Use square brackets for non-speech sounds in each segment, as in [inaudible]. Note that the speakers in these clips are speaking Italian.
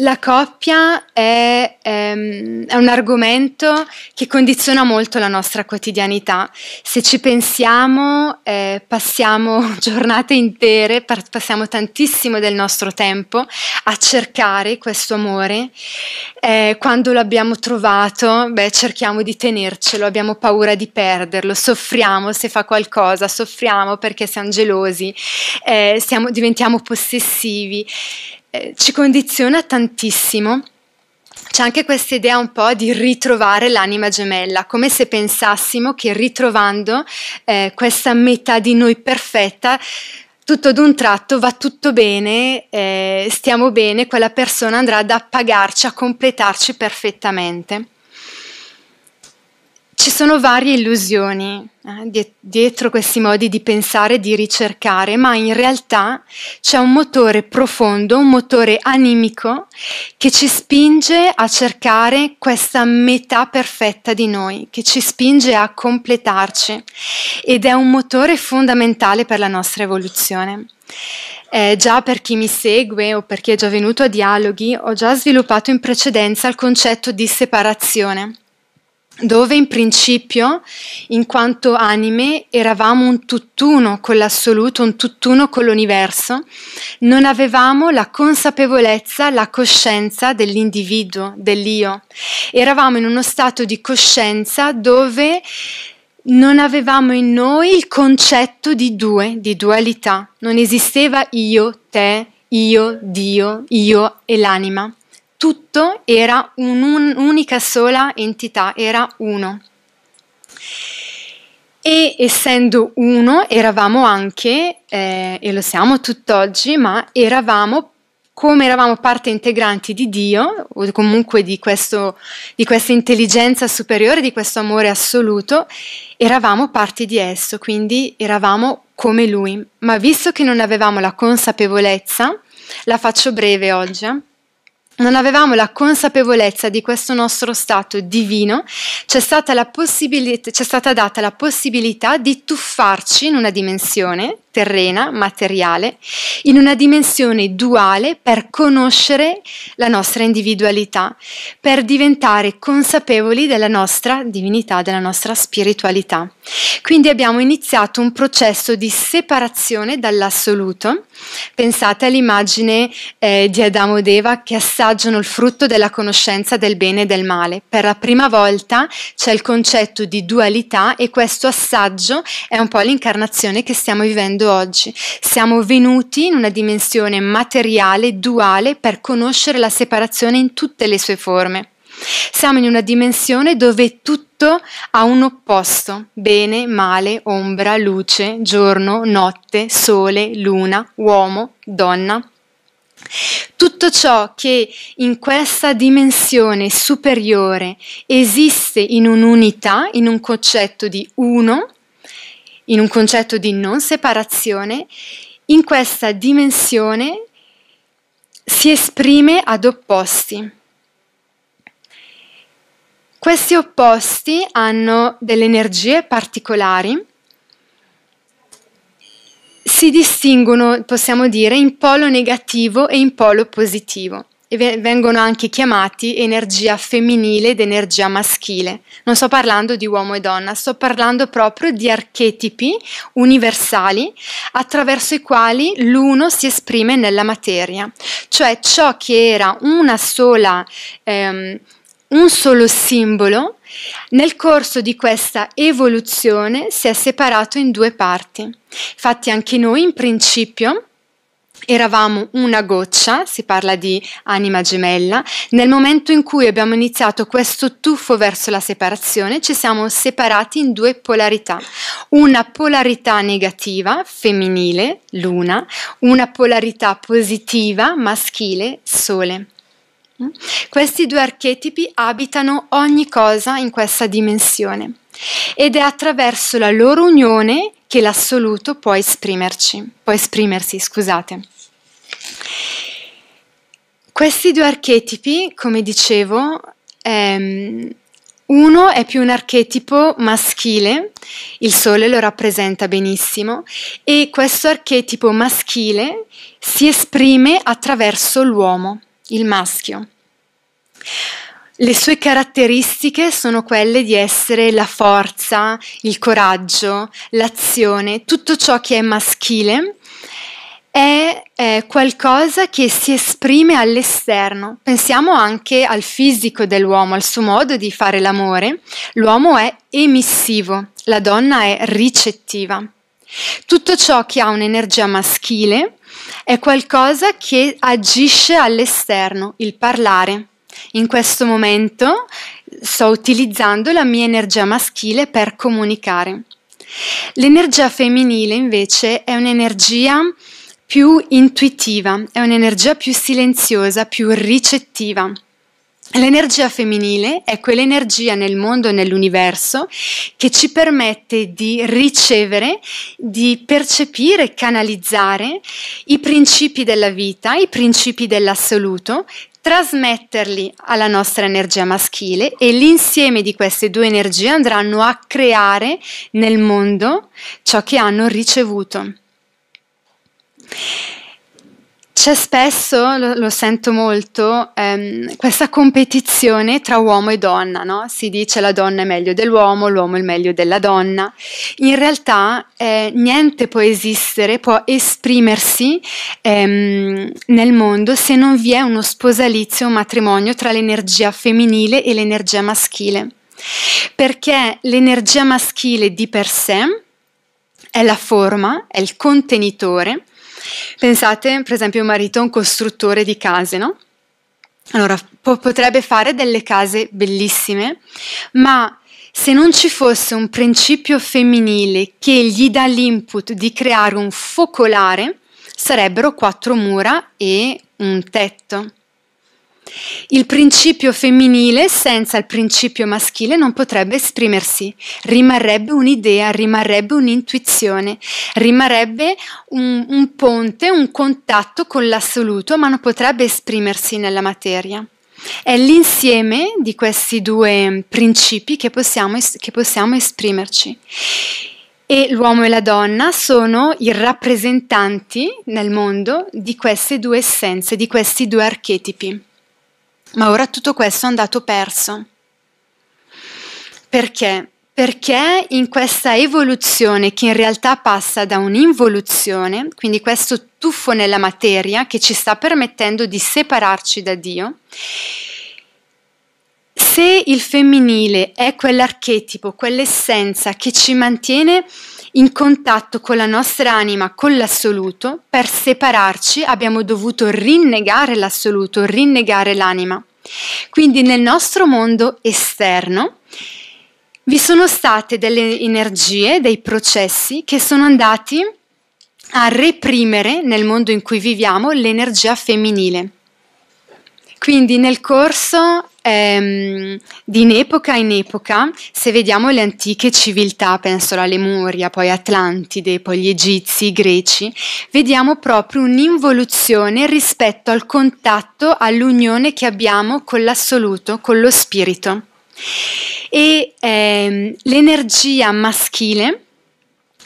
La coppia è, ehm, è, un argomento che condiziona molto la nostra quotidianità. Se ci pensiamo, eh, passiamo [laughs] giornate intere, passiamo tantissimo del nostro tempo a cercare questo amore. Eh, quando lo abbiamo trovato, beh, cerchiamo di tenercelo, abbiamo paura di perderlo, soffriamo se fa qualcosa, soffriamo perché siamo gelosi, eh, siamo, diventiamo possessivi eh, ci condiziona tantissimo. C'è anche questa idea un po' di ritrovare l'anima gemella, come se pensassimo che ritrovando eh, questa metà di noi perfetta, tutto ad un tratto va tutto bene, eh, stiamo bene, quella persona andrà ad appagarci, a completarci perfettamente. Ci sono varie illusioni eh, dietro questi modi di pensare, di ricercare, ma in realtà c'è un motore profondo, un motore animico che ci spinge a cercare questa metà perfetta di noi, che ci spinge a completarci ed è un motore fondamentale per la nostra evoluzione. Eh, già per chi mi segue o per chi è già venuto a dialoghi, ho già sviluppato in precedenza il concetto di separazione dove in principio, in quanto anime, eravamo un tutt'uno con l'assoluto, un tutt'uno con l'universo, non avevamo la consapevolezza, la coscienza dell'individuo, dell'io. Eravamo in uno stato di coscienza dove non avevamo in noi il concetto di due, di dualità. Non esisteva io, te, io, Dio, io e l'anima tutto era un'unica sola entità, era uno. E essendo uno, eravamo anche, eh, e lo siamo tutt'oggi, ma eravamo come eravamo parte integranti di Dio, o comunque di, questo, di, questa intelligenza superiore, di questo amore assoluto, eravamo parte di esso, quindi eravamo come Lui. Ma visto che non avevamo la consapevolezza, la faccio breve oggi, eh non avevamo la consapevolezza di questo nostro stato divino, c'è stata, c'è stata, data la possibilità di tuffarci in una dimensione terrena, materiale, in una dimensione duale per conoscere la nostra individualità, per diventare consapevoli della nostra divinità, della nostra spiritualità. Quindi abbiamo iniziato un processo di separazione dall'assoluto. Pensate all'immagine eh, di Adamo ed Eva che assaggiano il frutto della conoscenza del bene e del male. Per la prima volta c'è il concetto di dualità e questo assaggio è un po' l'incarnazione che stiamo vivendo facendo oggi. Siamo venuti in una dimensione materiale, duale, per conoscere la separazione in tutte le sue forme. Siamo in una dimensione dove tutto ha un opposto, bene, male, ombra, luce, giorno, notte, sole, luna, uomo, donna. Tutto ciò che in questa dimensione superiore esiste in un'unità, in un concetto di uno, in un concetto di non separazione, in questa dimensione si esprime ad opposti. Questi opposti hanno delle energie particolari, si distinguono, possiamo dire, in polo negativo e in polo positivo vengono anche chiamati energia femminile ed energia maschile. Non sto parlando di uomo e donna, sto parlando proprio di archetipi universali attraverso i quali l'uno si esprime nella materia, cioè ciò che era una sola, ehm, un solo simbolo, nel corso di questa evoluzione si è separato in due parti. Infatti anche noi in principio eravamo una goccia, si parla di anima gemella, nel momento in cui abbiamo iniziato questo tuffo verso la separazione ci siamo separati in due polarità, una polarità negativa, femminile, luna, una polarità positiva, maschile, sole. Mm? Questi due archetipi abitano ogni cosa in questa dimensione ed è attraverso la loro unione che l'assoluto può esprimerci, può esprimersi, scusate. Questi due archetipi, come dicevo, ehm, uno è più un archetipo maschile, il sole lo rappresenta benissimo, e questo archetipo maschile si esprime attraverso l'uomo, il maschio. Le sue caratteristiche sono quelle di essere la forza, il coraggio, l'azione, tutto ciò che è maschile è eh, qualcosa che si esprime all'esterno. Pensiamo anche al fisico dell'uomo, al suo modo di fare l'amore. L'uomo è emissivo, la donna è ricettiva. Tutto ciò che ha un'energia maschile è qualcosa che agisce all'esterno, il parlare. In questo momento sto utilizzando la mia energia maschile per comunicare. L'energia femminile invece è un'energia più intuitiva, è un'energia più silenziosa, più ricettiva. L'energia femminile è quell'energia nel mondo e nell'universo che ci permette di ricevere, di percepire, canalizzare i principi della vita, i principi dell'assoluto, trasmetterli alla nostra energia maschile e l'insieme di queste due energie andranno a creare nel mondo ciò che hanno ricevuto. C'è spesso, lo, lo sento molto, ehm, questa competizione tra uomo e donna, no? Si dice la donna è meglio dell'uomo, l'uomo è meglio della donna. In realtà eh, niente può esistere, può esprimersi ehm, nel mondo se non vi è uno sposalizio, un matrimonio tra l'energia femminile e l'energia maschile. Perché l'energia maschile di per sé è la forma, è il contenitore, Pensate, per esempio, un marito è un costruttore di case, no? Allora, po- potrebbe fare delle case bellissime, ma se non ci fosse un principio femminile che gli dà l'input di creare un focolare, sarebbero quattro mura e un tetto. Il principio femminile senza il principio maschile non potrebbe esprimersi, rimarrebbe un'idea, rimarrebbe un'intuizione, rimarrebbe un, un, ponte, un contatto con l'assoluto, ma non potrebbe esprimersi nella materia. È l'insieme di questi due principi che possiamo, che possiamo esprimerci. E l'uomo e la donna sono i rappresentanti nel mondo di queste due essenze, di questi due archetipi. Ma ora tutto questo è andato perso. Perché? Perché in questa evoluzione che in realtà passa da un'involuzione, quindi questo tuffo nella materia che ci sta permettendo di separarci da Dio, se il femminile è quell'archetipo, quell'essenza che ci mantiene in contatto con la nostra anima, con l'assoluto, per separarci abbiamo dovuto rinnegare l'assoluto, rinnegare l'anima. Quindi nel nostro mondo esterno vi sono state delle energie, dei processi che sono andati a reprimere nel mondo in cui viviamo l'energia femminile. Quindi nel corso ehm, di epoca in epoca, se vediamo le antiche civiltà, penso alla Lemuria, poi Atlantide, poi gli Egizi, i Greci, vediamo proprio un'involuzione rispetto al contatto, all'unione che abbiamo con l'assoluto, con lo spirito. E ehm, l'energia maschile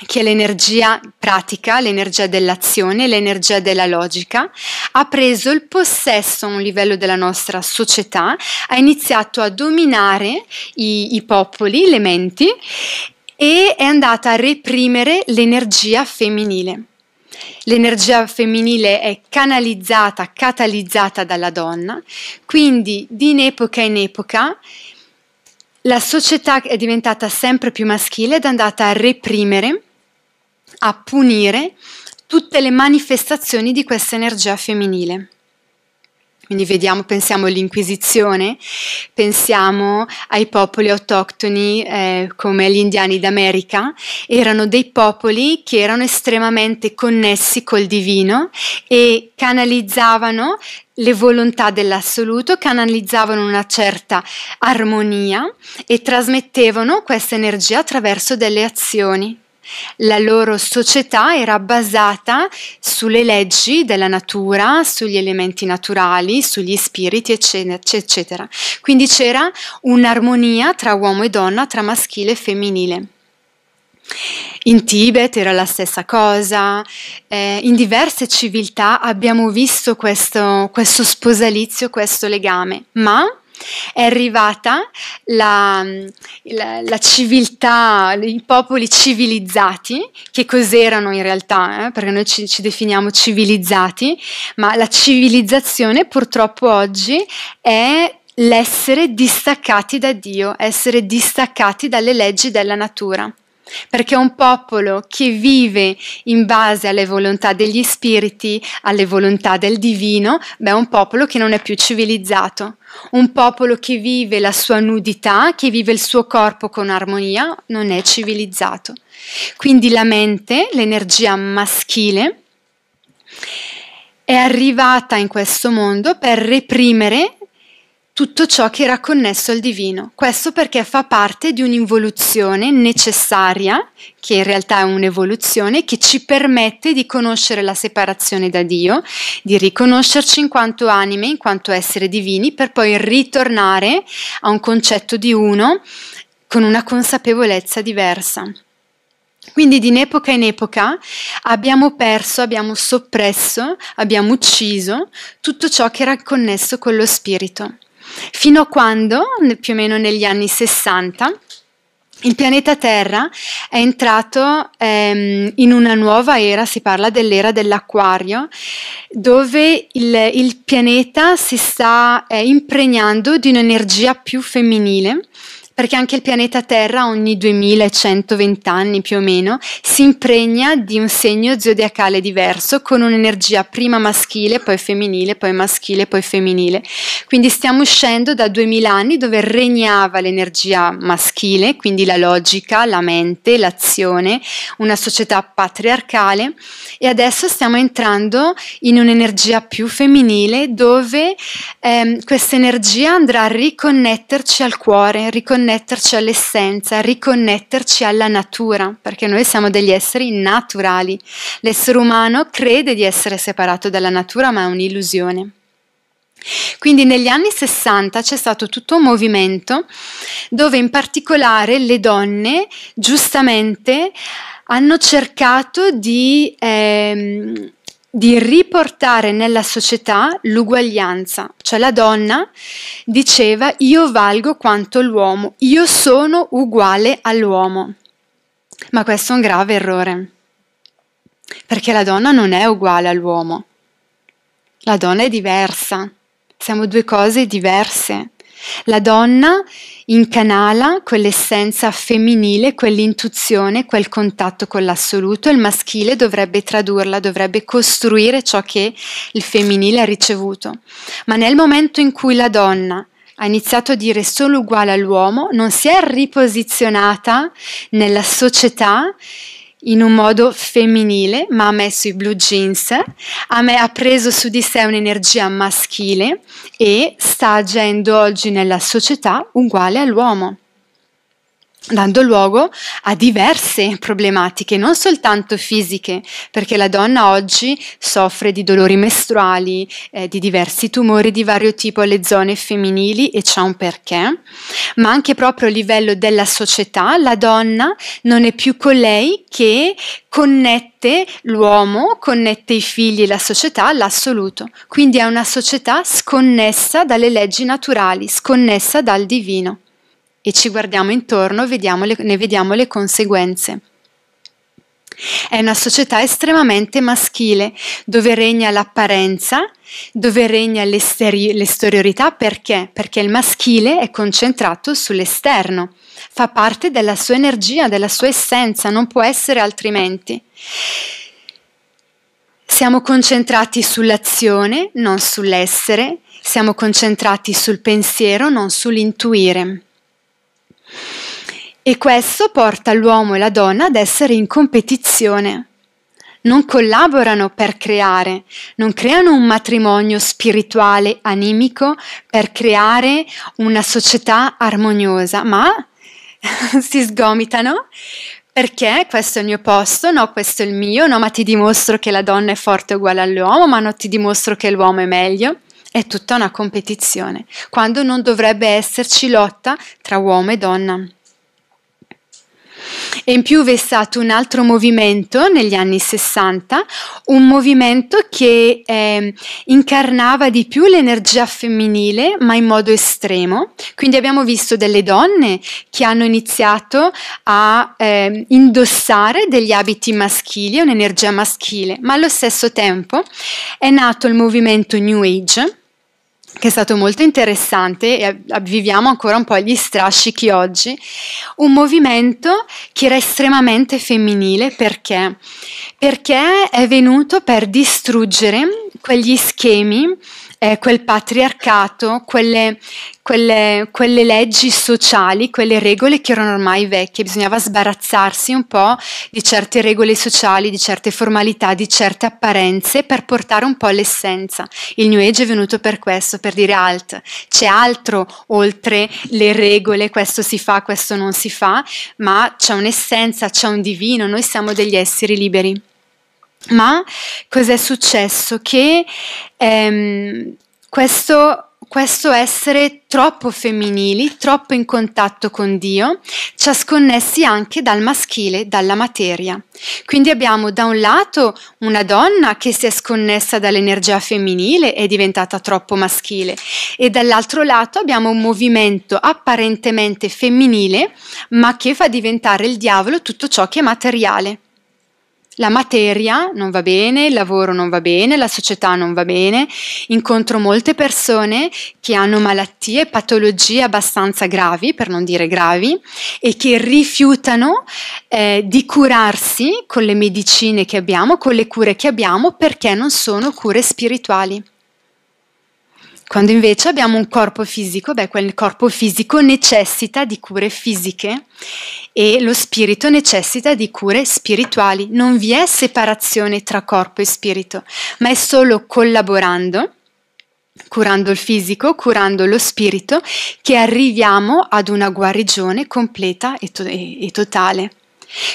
che è l'energia pratica, l'energia dell'azione, l'energia della logica, ha preso il possesso a un livello della nostra società, ha iniziato a dominare i, i popoli, le menti e è andata a reprimere l'energia femminile. L'energia femminile è canalizzata, catalizzata dalla donna, quindi di in epoca in epoca la società è diventata sempre più maschile ed è andata a reprimere a punire tutte le manifestazioni di questa energia femminile. Quindi vediamo, pensiamo all'Inquisizione, pensiamo ai popoli autoctoni eh, come gli indiani d'America, erano dei popoli che erano estremamente connessi col divino e canalizzavano le volontà dell'assoluto, canalizzavano una certa armonia e trasmettevano questa energia attraverso delle azioni la loro società era basata sulle leggi della natura, sugli elementi naturali, sugli spiriti, eccetera. eccetera. Quindi c'era un'armonia tra uomo e donna, tra maschile e femminile. In Tibet era la stessa cosa, eh, in diverse civiltà abbiamo visto questo, questo, sposalizio, questo legame, ma è arrivata la, la, la civiltà, i popoli civilizzati, che cos'erano in realtà, eh? perché noi ci, ci definiamo civilizzati, ma la civilizzazione purtroppo oggi è l'essere distaccati da Dio, essere distaccati dalle leggi della natura perché è un popolo che vive in base alle volontà degli spiriti, alle volontà del divino, beh, è un popolo che non è più civilizzato, un popolo che vive la sua nudità, che vive il suo corpo con armonia, non è civilizzato. Quindi la mente, l'energia maschile, è arrivata in questo mondo per reprimere tutto ciò che era connesso al divino. Questo perché fa parte di un'involuzione necessaria, che in realtà è un'evoluzione, che ci permette di conoscere la separazione da Dio, di riconoscerci in quanto anime, in quanto esseri divini, per poi ritornare a un concetto di uno con una consapevolezza diversa. Quindi di epoca in epoca abbiamo perso, abbiamo soppresso, abbiamo ucciso tutto ciò che era connesso con lo spirito fino a quando, più o meno negli anni 60, il pianeta Terra è entrato ehm, in una nuova era, si parla dell'era dell'acquario, dove il, il pianeta si sta eh, impregnando di un'energia più femminile perché anche il pianeta Terra ogni 2120 anni più o meno si impregna di un segno zodiacale diverso con un'energia prima maschile, poi femminile, poi maschile, poi femminile. Quindi stiamo uscendo da 2000 anni dove regnava l'energia maschile, quindi la logica, la mente, l'azione, una società patriarcale e adesso stiamo entrando in un'energia più femminile dove ehm, questa energia andrà a riconnetterci al cuore, riconnetterci riconnetterci all'essenza, riconnetterci alla natura, perché noi siamo degli esseri naturali. L'essere umano crede di essere separato dalla natura, ma è un'illusione. Quindi negli anni 60 c'è stato tutto un movimento dove in particolare le donne giustamente hanno cercato di... Ehm, di riportare nella società l'uguaglianza, cioè la donna diceva io valgo quanto l'uomo, io sono uguale all'uomo. Ma questo è un grave errore, perché la donna non è uguale all'uomo, la donna è diversa, siamo due cose diverse. La donna incanala quell'essenza femminile, quell'intuizione, quel contatto con l'assoluto, il maschile dovrebbe tradurla, dovrebbe costruire ciò che il femminile ha ricevuto. Ma nel momento in cui la donna ha iniziato a dire solo uguale all'uomo, non si è riposizionata nella società in un modo femminile, ma ha messo i blue jeans, ha, preso su di sé un'energia maschile e sta agendo oggi nella società uguale all'uomo dando luogo a diverse problematiche, non soltanto fisiche, perché la donna oggi soffre di dolori mestruali, eh, di diversi tumori di vario tipo alle zone femminili e c'è un perché, ma anche proprio a livello della società, la donna non è più colei che connette l'uomo, connette i figli e la società all'assoluto, quindi è una società sconnessa dalle leggi naturali, sconnessa dal divino e ci guardiamo intorno, vediamo le, ne vediamo le conseguenze. È una società estremamente maschile, dove regna l'apparenza, dove regna l'esteri- l'esteriorità, perché? Perché il maschile è concentrato sull'esterno, fa parte della sua energia, della sua essenza, non può essere altrimenti. Siamo concentrati sull'azione, non sull'essere, siamo concentrati sul pensiero, non sull'intuire. E questo porta l'uomo e la donna ad essere in competizione. Non collaborano per creare, non creano un matrimonio spirituale, animico, per creare una società armoniosa, ma [laughs] si sgomitano perché questo è il mio posto, no, questo è il mio, no, ma ti dimostro che la donna è forte uguale all'uomo, ma non ti dimostro che l'uomo è meglio. È tutta una competizione, quando non dovrebbe esserci lotta tra uomo e donna. E in più vi è stato un altro movimento negli anni 60, un movimento che eh, incarnava di più l'energia femminile, ma in modo estremo. Quindi abbiamo visto delle donne che hanno iniziato a eh, indossare degli abiti maschili, un'energia maschile, ma allo stesso tempo è nato il movimento New Age che è stato molto interessante e viviamo ancora un po' gli strascichi oggi, un movimento che era estremamente femminile perché? Perché è venuto per distruggere quegli schemi eh, quel patriarcato, quelle, quelle, quelle, leggi sociali, quelle regole che erano ormai vecchie, bisognava sbarazzarsi un po' di certe regole sociali, di certe formalità, di certe apparenze per portare un po' l'essenza. Il New Age è venuto per questo, per dire alt, c'è altro oltre le regole, questo si fa, questo non si fa, ma c'è un'essenza, c'è un divino, noi siamo degli esseri liberi. Ma cos'è successo? Che ehm, questo questo essere troppo femminili, troppo in contatto con Dio, ci ha sconnessi anche dal maschile, dalla materia. Quindi abbiamo da un lato una donna che si è sconnessa dall'energia femminile è diventata troppo maschile e dall'altro lato abbiamo un movimento apparentemente femminile ma che fa diventare il diavolo tutto ciò che è materiale la materia non va bene, il lavoro non va bene, la società non va bene, incontro molte persone che hanno malattie, patologie abbastanza gravi, per non dire gravi, e che rifiutano eh, di curarsi con le medicine che abbiamo, con le cure che abbiamo, perché non sono cure spirituali. Quando invece abbiamo un corpo fisico, beh, quel corpo fisico necessita di cure fisiche e lo spirito necessita di cure spirituali. Non vi è separazione tra corpo e spirito, ma è solo collaborando curando il fisico, curando lo spirito, che arriviamo ad una guarigione completa e, to- e totale.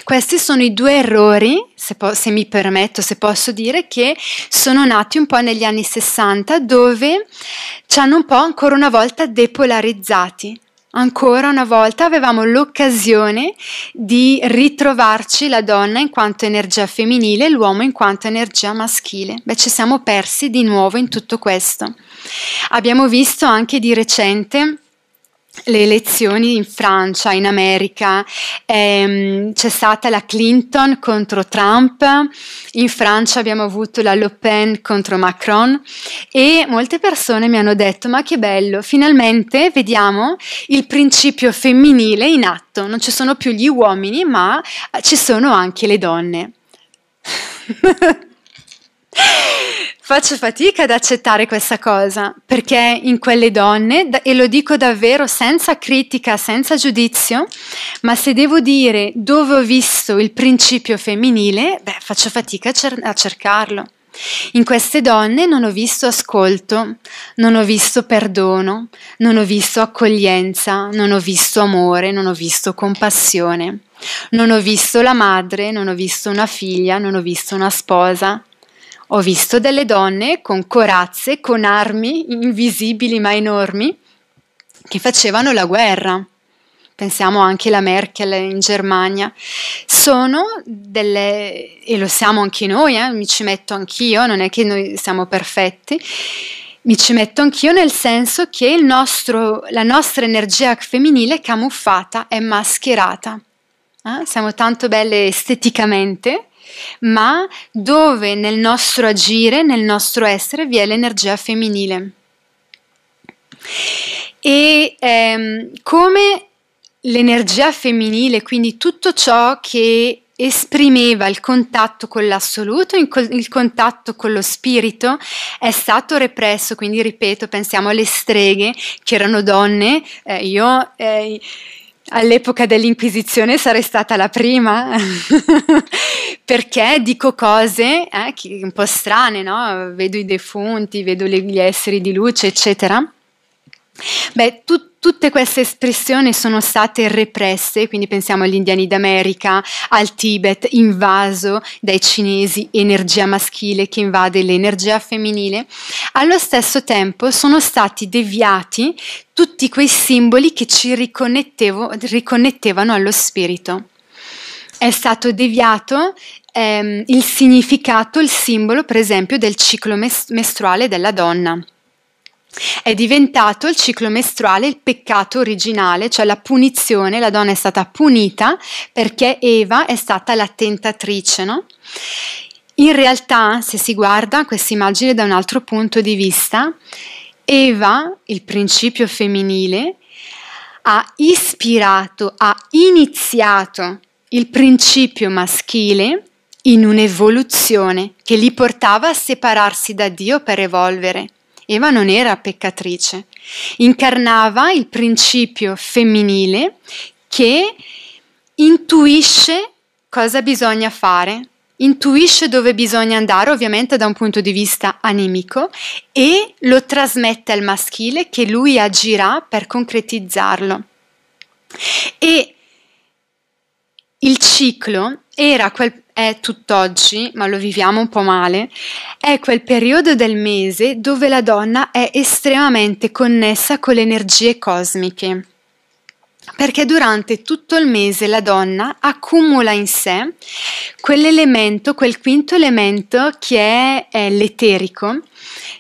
Questi sono i due errori, se, po- se, mi permetto, se posso dire, che sono nati un po' negli anni 60, dove ci hanno un po' ancora una volta depolarizzati. Ancora una volta avevamo l'occasione di ritrovarci la donna in quanto energia femminile e l'uomo in quanto energia maschile. Beh, ci siamo persi di nuovo in tutto questo. Abbiamo visto anche di recente le elezioni in Francia, in America, ehm, c'è stata la Clinton contro Trump, in Francia abbiamo avuto la Le Pen contro Macron e molte persone mi hanno detto ma che bello, finalmente vediamo il principio femminile in atto, non ci sono più gli uomini ma ci sono anche le donne. [laughs] Faccio fatica ad accettare questa cosa perché in quelle donne, e lo dico davvero senza critica, senza giudizio, ma se devo dire dove ho visto il principio femminile, beh, faccio fatica a, cer- a cercarlo. In queste donne non ho visto ascolto, non ho visto perdono, non ho visto accoglienza, non ho visto amore, non ho visto compassione, non ho visto la madre, non ho visto una figlia, non ho visto una sposa, ho visto delle donne con corazze, con armi invisibili ma enormi, che facevano la guerra. Pensiamo anche alla Merkel in Germania. Sono delle, e lo siamo anche noi, eh, mi ci metto anch'io, non è che noi siamo perfetti, mi ci metto anch'io nel senso che nostro, la nostra energia femminile è camuffata, è mascherata. Eh? Siamo tanto belle esteticamente, ma dove nel nostro agire, nel nostro essere, vi è l'energia femminile. E ehm, come l'energia femminile, quindi tutto ciò che esprimeva il contatto con l'assoluto, il contatto con lo spirito, è stato represso, quindi ripeto, pensiamo alle streghe che erano donne, eh, io... Eh, All'epoca dell'Inquisizione sarei stata la prima, [laughs] perché dico cose eh, un po' strane, no? vedo i defunti, vedo gli esseri di luce, eccetera. Beh, tutto Tutte queste espressioni sono state represse, quindi pensiamo agli indiani d'America, al Tibet invaso dai cinesi, energia maschile che invade l'energia femminile. Allo stesso tempo sono stati deviati tutti quei simboli che ci riconnettevano allo spirito. È stato deviato ehm, il significato, il simbolo, per esempio, del ciclo mes- mestruale della donna è diventato il ciclo mestruale il peccato originale, cioè la punizione, la donna è stata punita perché Eva è stata la tentatrice, no? In realtà, se si guarda questa immagine da un altro punto di vista, Eva, il principio femminile, ha ispirato, ha iniziato il principio maschile in un'evoluzione che li portava a separarsi da Dio per evolvere. Eva non era peccatrice, incarnava il principio femminile che intuisce cosa bisogna fare, intuisce dove bisogna andare, ovviamente da un punto di vista animico, e lo trasmette al maschile che lui agirà per concretizzarlo. E il ciclo era quel è tutt'oggi, ma lo viviamo un po' male, è quel periodo del mese dove la donna è estremamente connessa con le energie cosmiche. Perché durante tutto il mese la donna accumula in sé quell'elemento, quel quinto elemento che è, è l'eterico,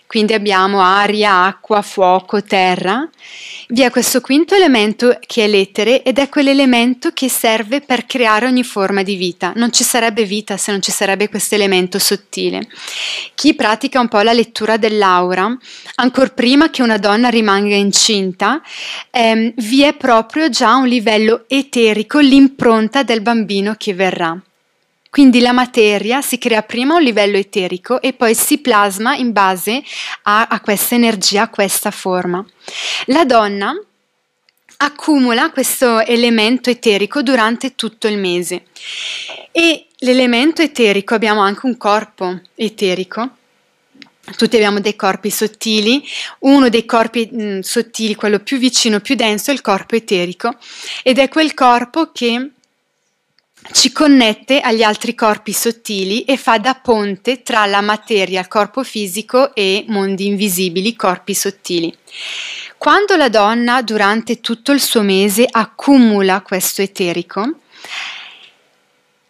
quindi abbiamo aria, acqua, fuoco, terra. Vi è questo quinto elemento che è l'etere ed è quell'elemento che serve per creare ogni forma di vita. Non ci sarebbe vita se non ci sarebbe questo elemento sottile. Chi pratica un po' la lettura dell'aura, ancora prima che una donna rimanga incinta, ehm, vi è proprio già un livello eterico l'impronta del bambino che verrà. Quindi la materia si crea prima a un livello eterico e poi si plasma in base a, a questa energia, a questa forma. La donna accumula questo elemento eterico durante tutto il mese e l'elemento eterico abbiamo anche un corpo eterico tutti abbiamo dei corpi sottili, uno dei corpi mh, sottili, quello più vicino, più denso, è il corpo eterico ed è quel corpo che ci connette agli altri corpi sottili e fa da ponte tra la materia, il corpo fisico e mondi invisibili, corpi sottili. Quando la donna durante tutto il suo mese accumula questo eterico,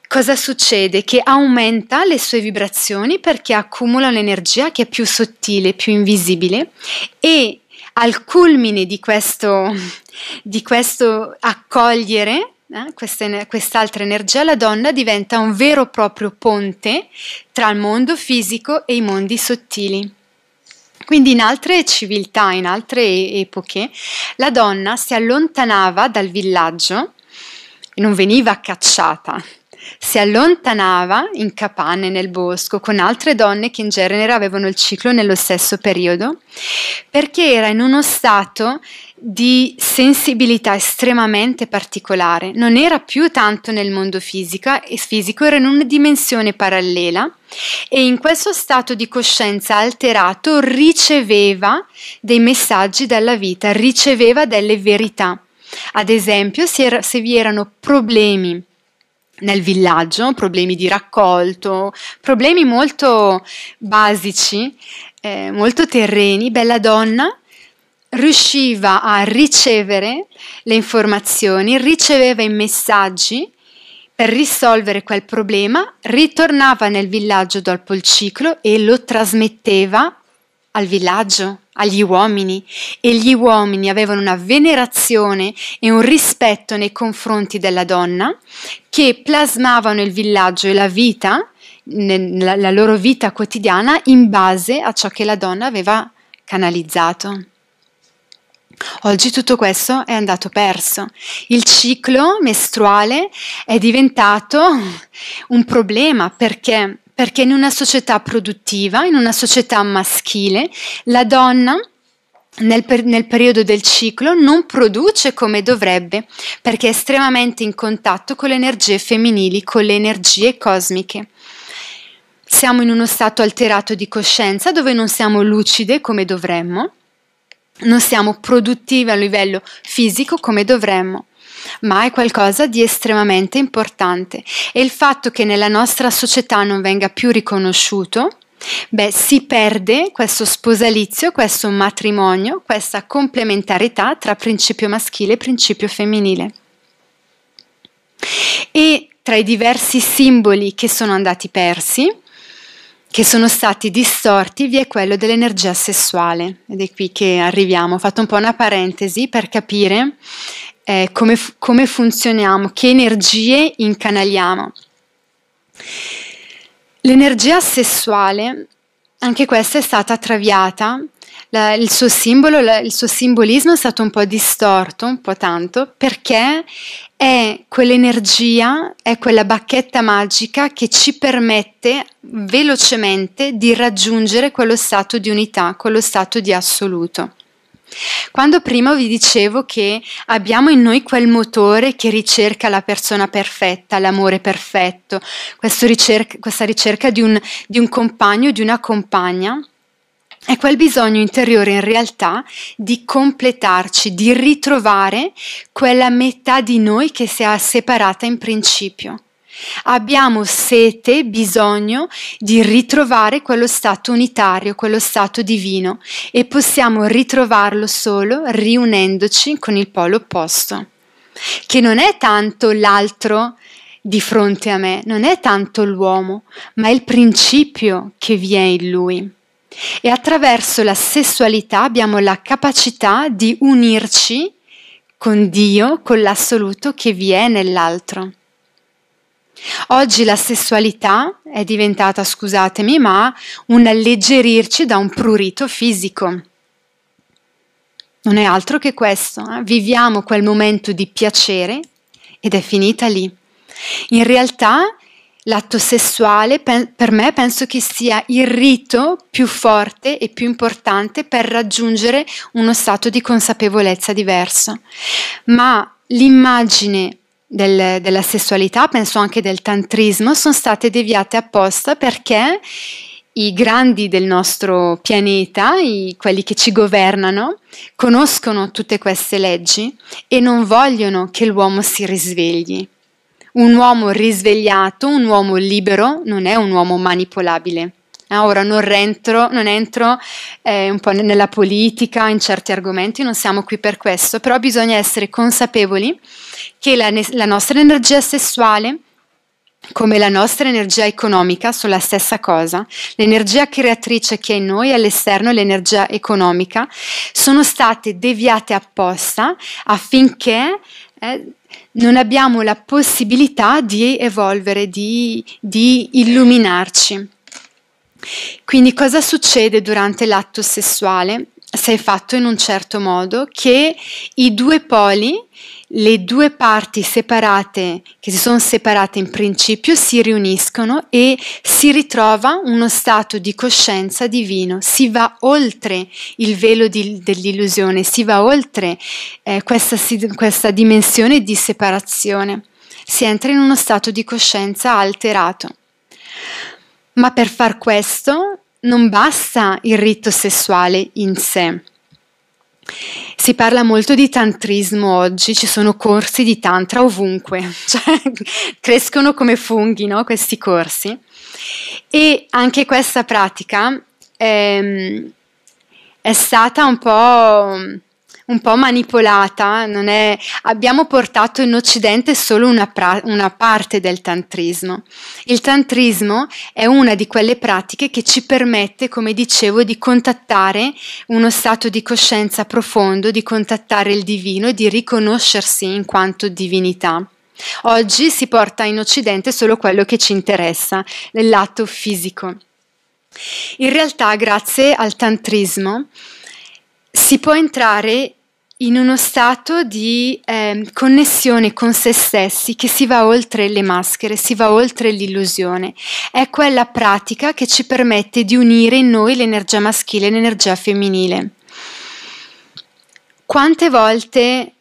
cosa succede? Che aumenta le sue vibrazioni perché accumula un'energia che è più sottile, più invisibile e al culmine di questo, di questo accogliere eh, questa, quest'altra energia, la donna diventa un vero e proprio ponte tra il mondo fisico e i mondi sottili. Quindi in altre civiltà, in altre epoche, la donna si allontanava dal villaggio e non veniva cacciata, si allontanava in capanne nel bosco con altre donne che in genere avevano il ciclo nello stesso periodo, perché era in uno stato di sensibilità estremamente particolare, non era più tanto nel mondo fisico, e fisico, era in una dimensione parallela e in questo stato di coscienza alterato riceveva dei messaggi dalla vita, riceveva delle verità. Ad esempio, se, era, se vi erano problemi nel villaggio, problemi di raccolto, problemi molto basici, eh, molto terreni, Bella Donna riusciva a ricevere le informazioni, riceveva i messaggi per risolvere quel problema, ritornava nel villaggio dopo il ciclo e lo trasmetteva al villaggio, agli uomini e gli uomini avevano una venerazione e un rispetto nei confronti della donna che plasmavano il villaggio e la vita, la loro vita quotidiana in base a ciò che la donna aveva canalizzato. Oggi tutto questo è andato perso. Il ciclo mestruale è diventato un problema perché, perché in una società produttiva, in una società maschile, la donna nel, per, nel, periodo del ciclo non produce come dovrebbe perché è estremamente in contatto con le energie femminili, con le energie cosmiche. Siamo in uno stato alterato di coscienza dove non siamo lucide come dovremmo non siamo produttivi a livello fisico come dovremmo ma è qualcosa di estremamente importante e il fatto che nella nostra società non venga più riconosciuto, beh, si perde questo sposalizio, questo matrimonio, questa complementarietà tra principio maschile e principio femminile. E tra i diversi simboli che sono andati persi, che sono stati distorti via quello dell'energia sessuale ed è qui che arriviamo. Ho fatto un po' una parentesi per capire eh, come, come funzioniamo, che energie incanaliamo. L'energia sessuale, anche questa è stata traviata, la, il, suo simbolo, la, il suo simbolismo è stato un po' distorto, un po' tanto, perché è quell'energia, è quella bacchetta magica che ci permette velocemente di raggiungere quello stato di unità, quello stato di assoluto. Quando prima vi dicevo che abbiamo in noi quel motore che ricerca la persona perfetta, l'amore perfetto, ricerca, questa ricerca di un, di un compagno, di una compagna, è quel bisogno interiore in realtà di completarci, di ritrovare quella metà di noi che si è separata in principio. Abbiamo sete, bisogno di ritrovare quello stato unitario, quello stato divino e possiamo ritrovarlo solo riunendoci con il polo opposto, che non è tanto l'altro di fronte a me, non è tanto l'uomo, ma è il principio che vi è in lui. E attraverso la sessualità abbiamo la capacità di unirci con Dio, con l'assoluto che vi è nell'altro. Oggi la sessualità è diventata, scusatemi, ma un alleggerirci da un prurito fisico. Non è altro che questo, eh? viviamo quel momento di piacere ed è finita lì. In realtà L'atto sessuale per me penso che sia il rito più forte e più importante per raggiungere uno stato di consapevolezza diverso. Ma l'immagine del, della sessualità, penso anche del tantrismo, sono state deviate apposta perché i grandi del nostro pianeta, i, quelli che ci governano, conoscono tutte queste leggi e non vogliono che l'uomo si risvegli. Un uomo risvegliato, un uomo libero, non è un uomo manipolabile. Ah, ora non entro, non entro eh, un po' nella politica, in certi argomenti, non siamo qui per questo, però bisogna essere consapevoli che la, la nostra energia sessuale come la nostra energia economica sono la stessa cosa. L'energia creatrice che è in noi all'esterno e l'energia economica sono state deviate apposta affinché eh, non abbiamo la possibilità di evolvere, di, di illuminarci. Quindi cosa succede durante l'atto sessuale? sei fatto in un certo modo che i due poli, le due parti separate, che si sono separate in principio, si riuniscono e si ritrova uno stato di coscienza divino, si va oltre il velo di, dell'illusione, si va oltre eh, questa, questa dimensione di separazione, si entra in uno stato di coscienza alterato. Ma per far questo non basta il rito sessuale in sé. Si parla molto di tantrismo oggi, ci sono corsi di tantra ovunque, [laughs] cioè, crescono come funghi no, questi corsi. E anche questa pratica ehm, è stata un po' un po' manipolata, è, abbiamo portato in Occidente solo una, pra, una parte del tantrismo. Il tantrismo è una di quelle pratiche che ci permette, come dicevo, di contattare uno stato di coscienza profondo, di contattare il divino di riconoscersi in quanto divinità. Oggi si porta in Occidente solo quello che ci interessa, l'atto fisico. In realtà, grazie al tantrismo, si può entrare in uno stato di eh, connessione con se stessi che si va oltre le maschere, si va oltre l'illusione. È quella pratica che ci permette di unire in noi l'energia maschile e l'energia femminile. Quante volte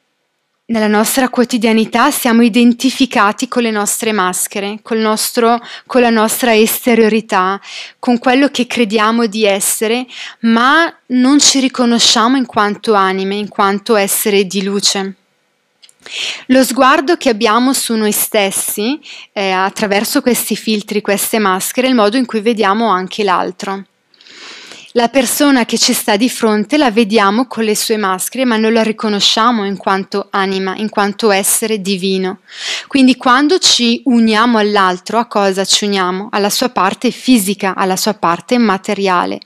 nella nostra quotidianità siamo identificati con le nostre maschere, nostro, con la nostra esteriorità, con quello che crediamo di essere, ma non ci riconosciamo in quanto anime, in quanto essere di luce. Lo sguardo che abbiamo su noi stessi eh, attraverso questi filtri, queste maschere, è il modo in cui vediamo anche l'altro. La persona che ci sta di fronte la vediamo con le sue maschere, ma non la riconosciamo in quanto anima, in quanto essere divino. Quindi quando ci uniamo all'altro, a cosa ci uniamo? Alla sua parte fisica, alla sua parte materiale.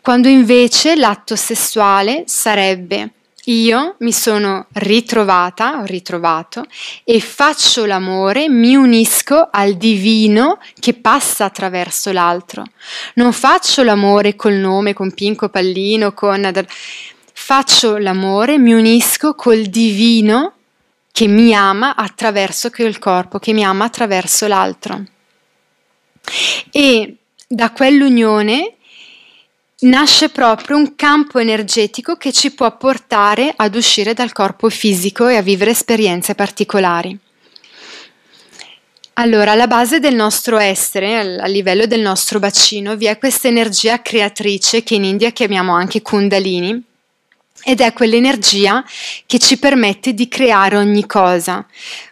Quando invece l'atto sessuale sarebbe io mi sono ritrovata, ho ritrovato, e faccio l'amore, mi unisco al divino che passa attraverso l'altro. Non faccio l'amore col nome, con Pinco Pallino, con... Faccio l'amore, mi unisco col divino che mi ama attraverso il corpo, che mi ama attraverso l'altro. E da quell'unione nasce proprio un campo energetico che ci può portare ad uscire dal corpo fisico e a vivere esperienze particolari. Allora, alla base del nostro essere, a livello del nostro bacino, vi è questa energia creatrice che in India chiamiamo anche Kundalini, ed è quell'energia che ci permette di creare ogni cosa.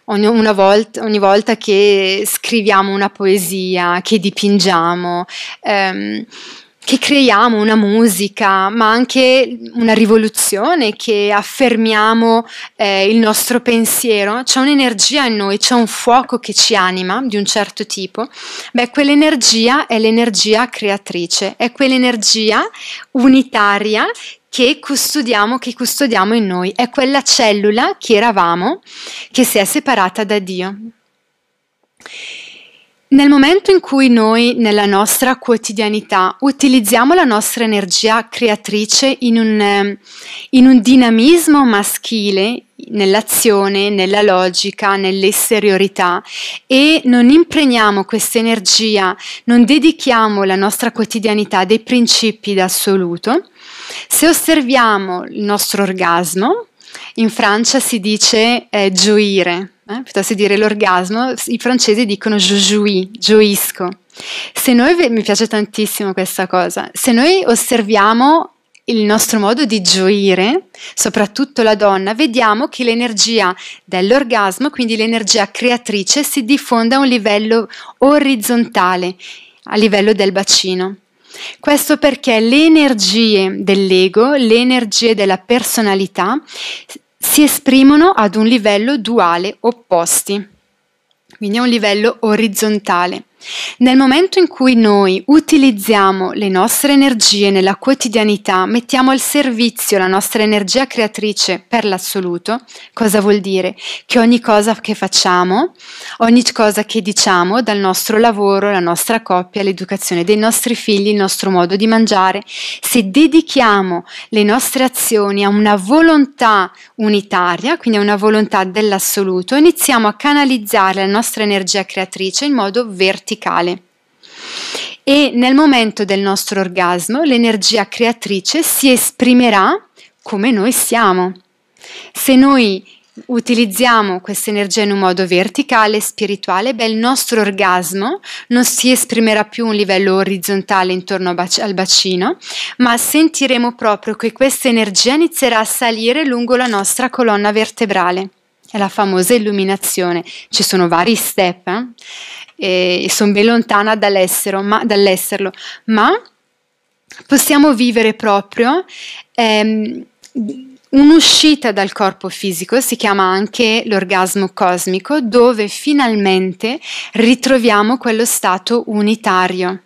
Ogni volta, ogni, volta, che scriviamo una poesia, che dipingiamo, ehm, che creiamo una musica, ma anche una rivoluzione, che affermiamo eh, il nostro pensiero, c'è un'energia in noi, c'è un fuoco che ci anima di un certo tipo, beh, quell'energia è l'energia creatrice, è quell'energia unitaria che custodiamo, che custodiamo in noi, è quella cellula che eravamo che si è separata da Dio. Nel momento in cui noi nella nostra quotidianità utilizziamo la nostra energia creatrice in un, eh, in un dinamismo maschile, nell'azione, nella logica, nell'esteriorità e non impregniamo questa energia, non dedichiamo la nostra quotidianità a dei principi d'assoluto, se osserviamo il nostro orgasmo, in Francia si dice eh, gioire, eh? piuttosto che dire l'orgasmo, i francesi dicono je jouis, gioisco. Se noi, mi piace tantissimo questa cosa, se noi osserviamo il nostro modo di gioire, soprattutto la donna, vediamo che l'energia dell'orgasmo, quindi l'energia creatrice, si diffonde a un livello orizzontale, a livello del bacino. Questo perché le energie dell'ego, le energie della personalità si esprimono ad un livello duale opposti, quindi a un livello orizzontale. Nel momento in cui noi utilizziamo le nostre energie nella quotidianità, mettiamo al servizio la nostra energia creatrice per l'assoluto, cosa vuol dire? Che ogni cosa che facciamo, ogni cosa che diciamo, dal nostro lavoro, la nostra coppia, l'educazione dei nostri figli, il nostro modo di mangiare, se dedichiamo le nostre azioni a una volontà unitaria, quindi a una volontà dell'assoluto, iniziamo a canalizzare la nostra energia creatrice in modo verticale verticale. E nel momento del nostro orgasmo l'energia creatrice si esprimerà come noi siamo. Se noi utilizziamo questa energia in un modo verticale, spirituale, beh, il nostro orgasmo non si esprimerà più a un livello orizzontale intorno bac- al bacino, ma sentiremo proprio che questa energia inizierà a salire lungo la nostra colonna vertebrale. È la famosa illuminazione. Ci sono vari step. Eh? e, sono ben lontana ma, dall'esserlo, ma possiamo vivere proprio ehm, un'uscita dal corpo fisico, si chiama anche l'orgasmo cosmico, dove finalmente ritroviamo quello stato unitario.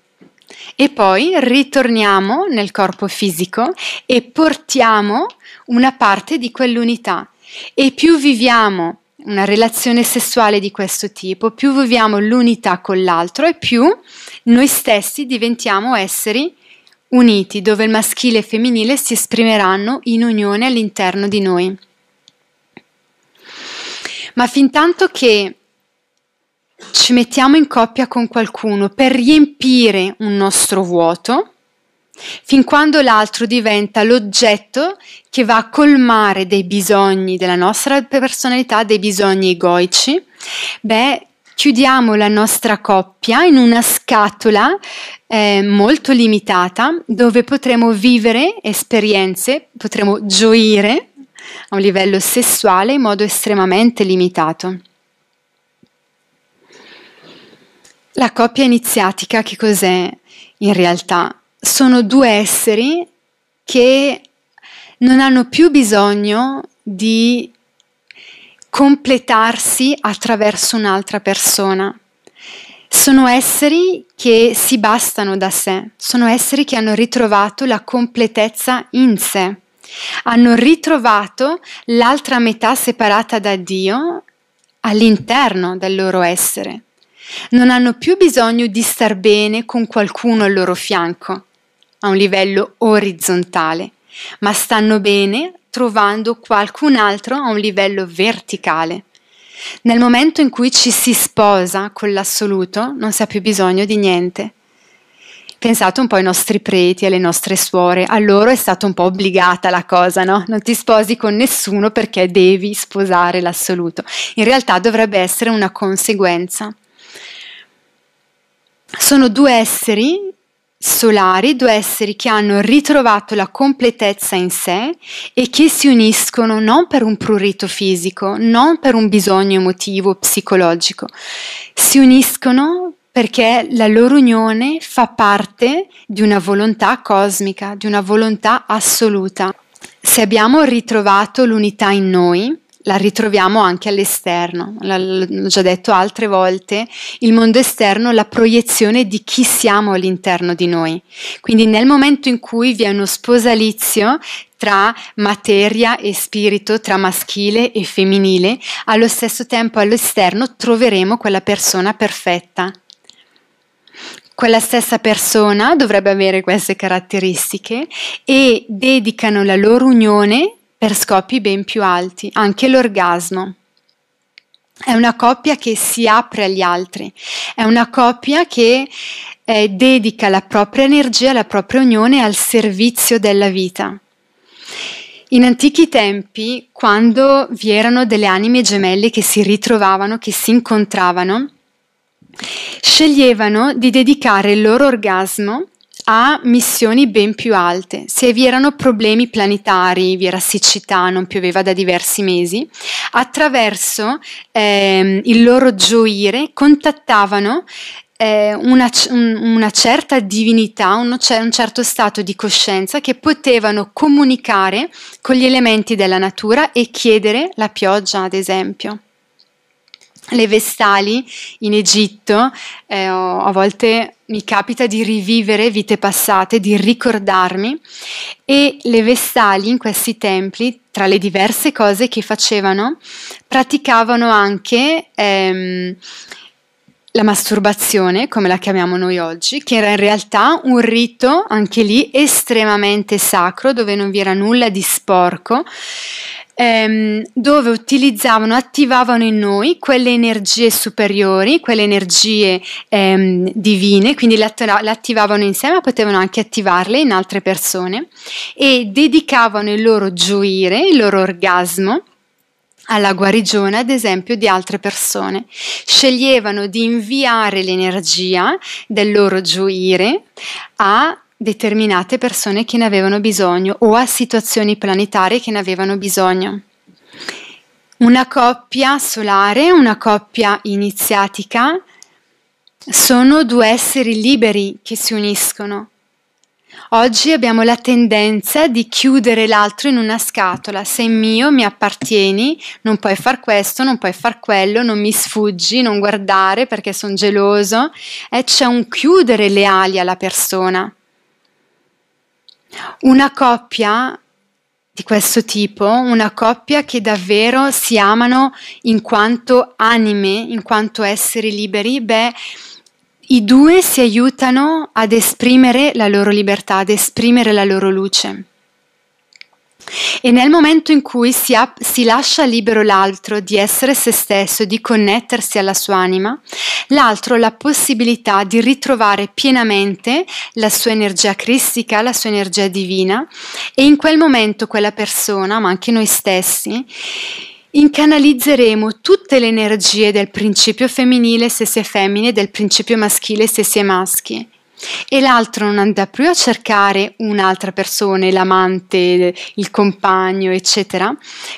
E poi ritorniamo nel corpo fisico e portiamo una parte di quell'unità. E più viviamo una relazione sessuale di questo tipo, più viviamo l'unità con l'altro e più noi stessi diventiamo esseri uniti, dove il maschile e il femminile si esprimeranno in unione all'interno di noi. Ma fin tanto che ci mettiamo in coppia con qualcuno per riempire un nostro vuoto, fin quando l'altro diventa l'oggetto che va a colmare dei bisogni della nostra personalità, dei bisogni egoici, beh, chiudiamo la nostra coppia in una scatola eh, molto limitata dove potremo vivere esperienze, potremo gioire a un livello sessuale in modo estremamente limitato. La coppia iniziatica che cos'è in realtà? sono due esseri che non hanno più bisogno di completarsi attraverso un'altra persona. Sono esseri che si bastano da sé, sono esseri che hanno ritrovato la completezza in sé, hanno ritrovato l'altra metà separata da Dio all'interno del loro essere. Non hanno più bisogno di star bene con qualcuno al loro fianco, a un livello orizzontale, ma stanno bene trovando qualcun altro a un livello verticale. Nel momento in cui ci si sposa con l'assoluto non si ha più bisogno di niente. Pensate un po' ai nostri preti, alle nostre suore, a loro è stata un po' obbligata la cosa, no? Non ti sposi con nessuno perché devi sposare l'assoluto. In realtà dovrebbe essere una conseguenza. Sono due esseri solari, due esseri che hanno ritrovato la completezza in sé e che si uniscono non per un prurito fisico, non per un bisogno emotivo, psicologico, si uniscono perché la loro unione fa parte di una volontà cosmica, di una volontà assoluta. Se abbiamo ritrovato l'unità in noi, la ritroviamo anche all'esterno, l'ho già detto altre volte, il mondo esterno è la proiezione di chi siamo all'interno di noi. Quindi nel momento in cui vi è uno sposalizio tra materia e spirito, tra maschile e femminile, allo stesso tempo all'esterno troveremo quella persona perfetta. Quella stessa persona dovrebbe avere queste caratteristiche e dedicano la loro unione per scopi ben più alti, anche l'orgasmo. È una coppia che si apre agli altri, è una coppia che eh, dedica la propria energia, la propria unione al servizio della vita. In antichi tempi, quando vi erano delle anime gemelle che si ritrovavano, che si incontravano, sceglievano di dedicare il loro orgasmo a missioni ben più alte. Se vi erano problemi planetari, vi era siccità, non pioveva da diversi mesi, attraverso ehm, il loro gioire contattavano eh, una, una, certa divinità, uno, un certo stato di coscienza che potevano comunicare con gli elementi della natura e chiedere la pioggia, ad esempio le vestali in Egitto, eh, a volte mi capita di rivivere vite passate, di ricordarmi e le vestali in questi templi, tra le diverse cose che facevano, praticavano anche ehm, la masturbazione, come la chiamiamo noi oggi, che era in realtà un rito anche lì estremamente sacro, dove non vi era nulla di sporco ehm, dove utilizzavano, attivavano in noi quelle energie superiori, quelle energie ehm, divine, quindi le, att- le attivavano insieme, ma potevano anche attivarle in altre persone e dedicavano il loro gioire, il loro orgasmo alla guarigione, ad esempio, di altre persone. Sceglievano di inviare l'energia del loro gioire a determinate persone che ne avevano bisogno o a situazioni planetarie che ne avevano bisogno. Una coppia solare, una coppia iniziatica, sono due esseri liberi che si uniscono. Oggi abbiamo la tendenza di chiudere l'altro in una scatola. Sei mio, mi appartieni, non puoi far questo, non puoi far quello, non mi sfuggi, non guardare perché sono geloso. E c'è un chiudere le ali alla persona. Una coppia di questo tipo, una coppia che davvero si amano in quanto anime, in quanto esseri liberi, beh, i due si aiutano ad esprimere la loro libertà, ad esprimere la loro luce. E nel momento in cui si, ap- si, lascia libero l'altro di essere se stesso e di connettersi alla sua anima, l'altro ha la possibilità di ritrovare pienamente la sua energia cristica, la sua energia divina e in quel momento quella persona, ma anche noi stessi, incanalizzeremo tutte le energie del principio femminile se si è femmine del principio maschile se si è maschi e l'altro non andrà più a cercare un'altra persona, l'amante, il compagno, eccetera,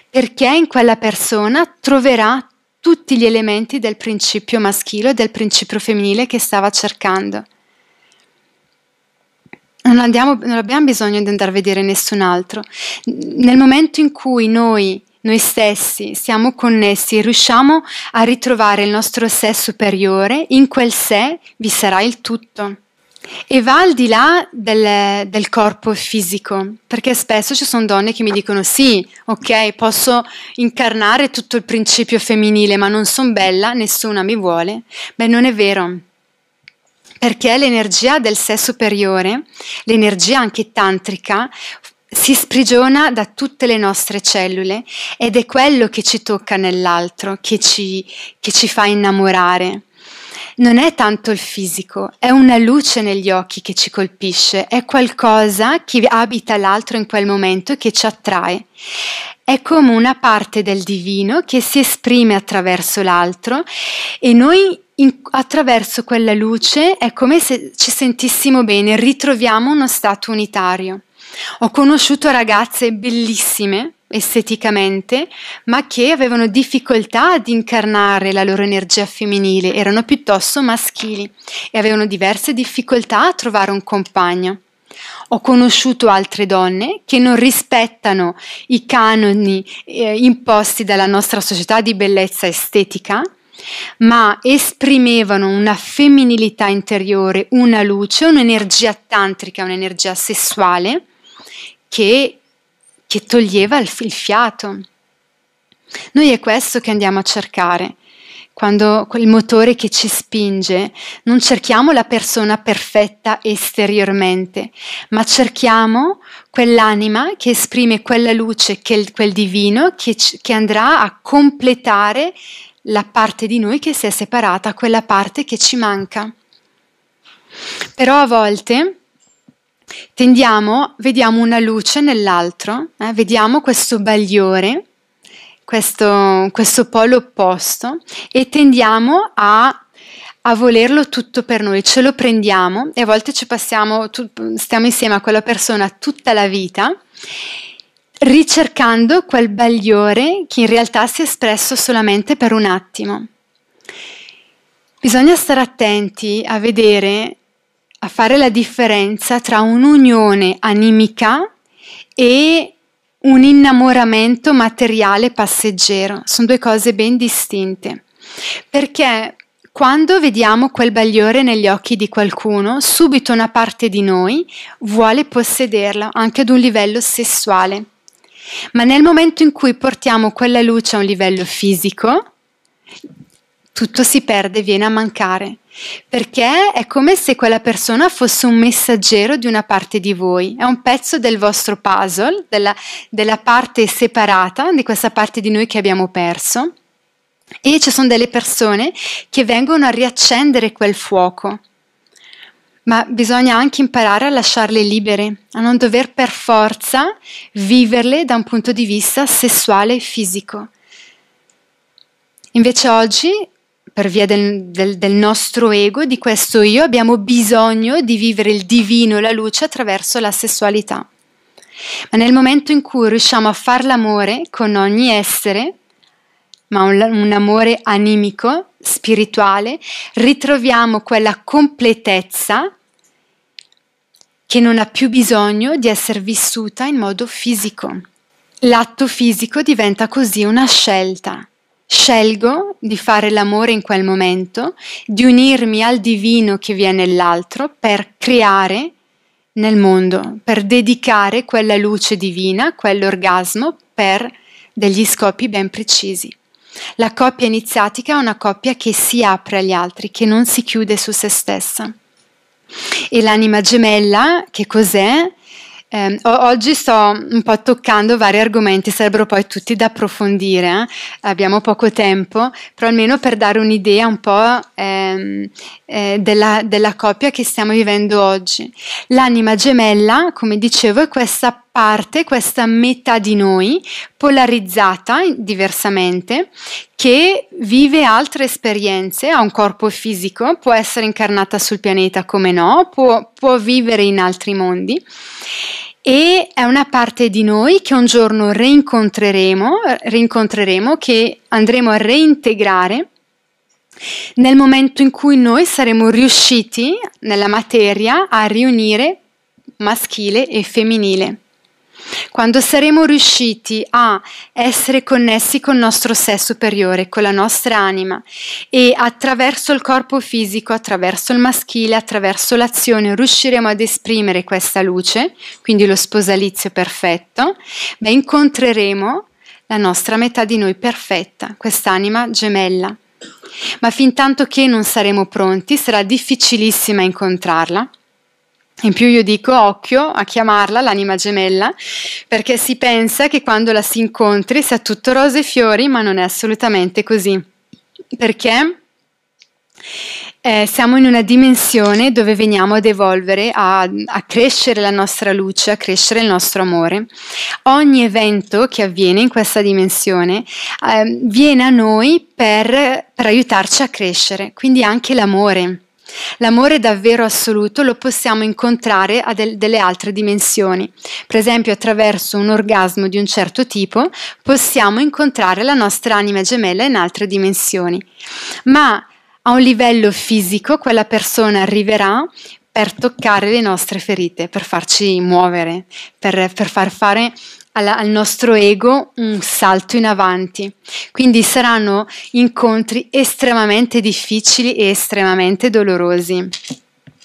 perché in quella persona troverà tutti gli elementi del principio maschile e del principio femminile che stava cercando. Non, andiamo, non, abbiamo bisogno di andare a vedere nessun altro. Nel momento in cui noi, noi stessi, siamo connessi e riusciamo a ritrovare il nostro sé superiore, in quel sé vi sarà il tutto. E va al di là del, del, corpo fisico, perché spesso ci sono donne che mi dicono sì, ok, posso incarnare tutto il principio femminile, ma non sono bella, nessuna mi vuole. Beh, non è vero, perché l'energia del sé superiore, l'energia anche tantrica, si sprigiona da tutte le nostre cellule ed è quello che ci tocca nell'altro, che ci, che ci fa innamorare non è tanto il fisico, è una luce negli occhi che ci colpisce, è qualcosa che abita l'altro in quel momento e che ci attrae. È come una parte del divino che si esprime attraverso l'altro e noi in, attraverso quella luce è come se ci sentissimo bene, ritroviamo uno stato unitario. Ho conosciuto ragazze bellissime esteticamente, ma che avevano difficoltà ad incarnare la loro energia femminile, erano piuttosto maschili e avevano diverse difficoltà a trovare un compagno. Ho conosciuto altre donne che non rispettano i canoni eh, imposti dalla nostra società di bellezza estetica, ma esprimevano una femminilità interiore, una luce, un'energia tantrica, un'energia sessuale che che toglieva il, il fiato. Noi è questo che andiamo a cercare. Quando quel motore che ci spinge, non cerchiamo la persona perfetta esteriormente, ma cerchiamo quell'anima che esprime quella luce, quel, quel divino che, che andrà a completare la parte di noi che si è separata, quella parte che ci manca. Però a volte tendiamo, vediamo una luce nell'altro, eh, vediamo questo bagliore, questo, questo polo opposto e tendiamo a a volerlo tutto per noi, ce lo prendiamo e a volte ci passiamo, tu, stiamo insieme a quella persona tutta la vita ricercando quel bagliore che in realtà si è espresso solamente per un attimo. Bisogna stare attenti a vedere a fare la differenza tra un'unione animica e un innamoramento materiale passeggero. Sono due cose ben distinte. Perché quando vediamo quel bagliore negli occhi di qualcuno, subito una parte di noi vuole possederla anche ad un livello sessuale. Ma nel momento in cui portiamo quella luce a un livello fisico, tutto si perde, viene a mancare. Perché è come se quella persona fosse un messaggero di una parte di voi, è un pezzo del vostro puzzle, della, della parte separata, di questa parte di noi che abbiamo perso. E ci sono delle persone che vengono a riaccendere quel fuoco. Ma bisogna anche imparare a lasciarle libere, a non dover per forza viverle da un punto di vista sessuale e fisico. Invece oggi per via del, del, del nostro ego, di questo io, abbiamo bisogno di vivere il divino, la luce attraverso la sessualità. Ma nel momento in cui riusciamo a fare l'amore con ogni essere, ma un, un, amore animico, spirituale, ritroviamo quella completezza che non ha più bisogno di essere vissuta in modo fisico. L'atto fisico diventa così una scelta. Scelgo di fare l'amore in quel momento, di unirmi al divino che vi è nell'altro per creare nel mondo, per dedicare quella luce divina, quell'orgasmo per degli scopi ben precisi. La coppia iniziatica è una coppia che si apre agli altri, che non si chiude su se stessa. E l'anima gemella, che cos'è? Eh, oggi sto un po' toccando vari argomenti, sarebbero poi tutti da approfondire, eh? abbiamo poco tempo, però almeno per dare un'idea un po' ehm, eh, della, della coppia che stiamo vivendo oggi. L'anima gemella, come dicevo, è questa parte questa metà di noi, polarizzata diversamente, che vive altre esperienze, ha un corpo fisico, può essere incarnata sul pianeta come no, può, può vivere in altri mondi e è una parte di noi che un giorno rincontreremo, rincontreremo che andremo a reintegrare nel momento in cui noi saremo riusciti nella materia a riunire maschile e femminile quando saremo riusciti a essere connessi col nostro sé superiore, con la nostra anima e attraverso il corpo fisico, attraverso il maschile, attraverso l'azione riusciremo ad esprimere questa luce, quindi lo sposalizio perfetto, beh, incontreremo la nostra metà di noi perfetta, quest'anima gemella. Ma fin tanto che non saremo pronti sarà difficilissima incontrarla in più io dico occhio a chiamarla l'anima gemella perché si pensa che quando la si incontri sia tutto rose e fiori, ma non è assolutamente così. Perché eh, siamo in una dimensione dove veniamo ad evolvere, a, a crescere la nostra luce, a crescere il nostro amore. Ogni evento che avviene in questa dimensione eh, viene a noi per, per aiutarci a crescere, quindi anche l'amore. L'amore davvero assoluto lo possiamo incontrare a del, delle altre dimensioni. Per esempio, attraverso un orgasmo di un certo tipo possiamo incontrare la nostra anima gemella in altre dimensioni. Ma a un livello fisico quella persona arriverà per toccare le nostre ferite, per farci muovere, per, per far fare al nostro ego un salto in avanti. Quindi saranno incontri estremamente difficili e estremamente dolorosi.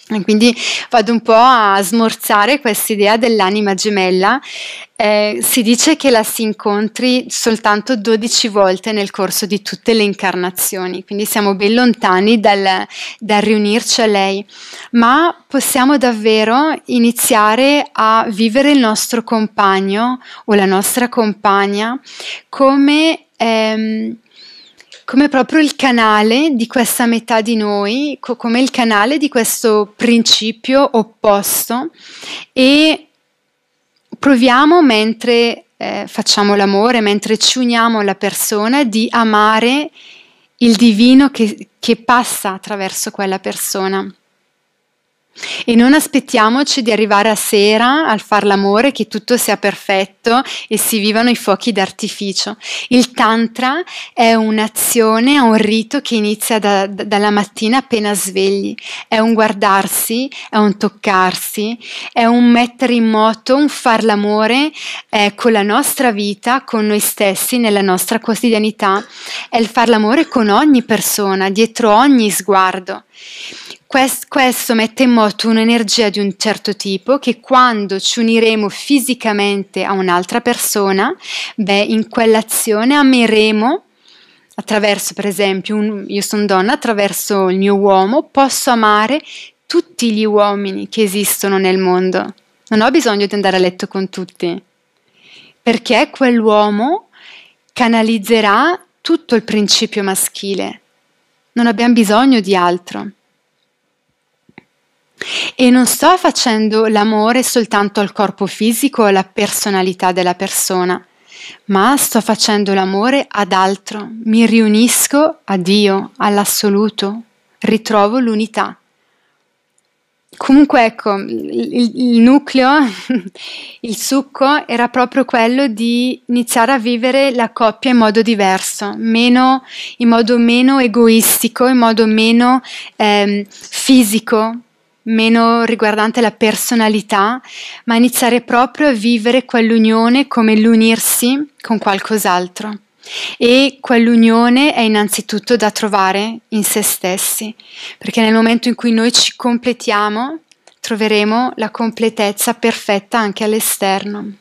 E quindi vado un po' a smorzare questa idea dell'anima gemella. Eh, si dice che la si incontri soltanto 12 volte nel corso di tutte le incarnazioni, quindi siamo ben lontani dal, dal riunirci a lei, ma possiamo davvero iniziare a vivere il nostro compagno o la nostra compagna come... Ehm, come proprio il canale di questa metà di noi, co- come il canale di questo principio opposto e proviamo mentre eh, facciamo l'amore, mentre ci uniamo alla persona, di amare il divino che, che passa attraverso quella persona. E non aspettiamoci di arrivare a sera al far l'amore, che tutto sia perfetto e si vivano i fuochi d'artificio. Il tantra è un'azione, è un rito che inizia da, da, dalla mattina appena svegli. È un guardarsi, è un toccarsi, è un mettere in moto, un far l'amore eh, con la nostra vita, con noi stessi, nella nostra quotidianità. È il far l'amore con ogni persona, dietro ogni sguardo. Quest, questo mette in moto un'energia di un certo tipo che quando ci uniremo fisicamente a un'altra persona, beh, in quell'azione ameremo attraverso, per esempio, un, io sono donna, attraverso il mio uomo, posso amare tutti gli uomini che esistono nel mondo. Non ho bisogno di andare a letto con tutti, perché quell'uomo canalizzerà tutto il principio maschile. Non abbiamo bisogno di altro. E non sto facendo l'amore soltanto al corpo fisico, alla personalità della persona, ma sto facendo l'amore ad altro, mi riunisco a Dio, all'assoluto, ritrovo l'unità. Comunque ecco, il, il nucleo, [laughs] il succo era proprio quello di iniziare a vivere la coppia in modo diverso, meno, in modo meno egoistico, in modo meno eh, fisico, meno riguardante la personalità, ma iniziare proprio a vivere quell'unione come l'unirsi con qualcos'altro. E quell'unione è innanzitutto da trovare in se stessi, perché nel momento in cui noi ci completiamo, troveremo la completezza perfetta anche all'esterno.